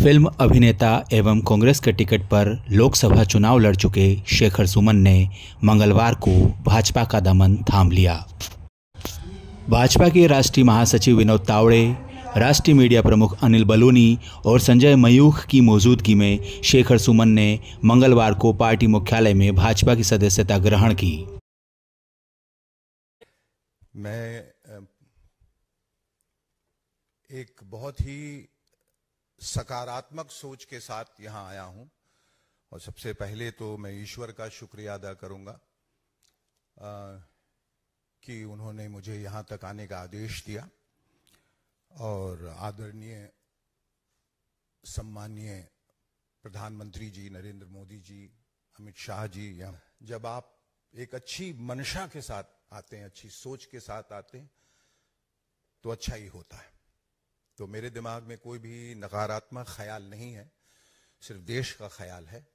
film अभिनेता एवं कांग्रेस के टिकट पर लोकसभा चुनाव लड़ चुके शेखर सुमन ने मंगलवार को भाजपा का दमन थाम लिया भाजपा के राष्ट्रीय महासचिव विनोद तावड़े राष्ट्रीय मीडिया प्रमुख अनिल बलूनी और संजय मयूख की मौजूदगी में शेखर सुमन ने मंगलवार को पार्टी मुख्यालय में भाजपा की सदस्यता ग्रहण की मैं एक बहुत ही सकारात्मक सोच के साथ यहाँ आया हूं और सबसे पहले तो मैं ईश्वर का शुक्रिया अदा करूंगा कि उन्होंने मुझे यहां तक आने का आदेश दिया और आदरणीय सम्मानीय प्रधानमंत्री जी नरेंद्र मोदी जी अमित शाह जी यहां जब आप एक अच्छी मंशा के साथ आते हैं अच्छी सोच के साथ आते हैं तो अच्छा ही होता है तो मेरे दिमाग में कोई भी नकारात्मक ख्याल नहीं है सिर्फ देश का ख्याल है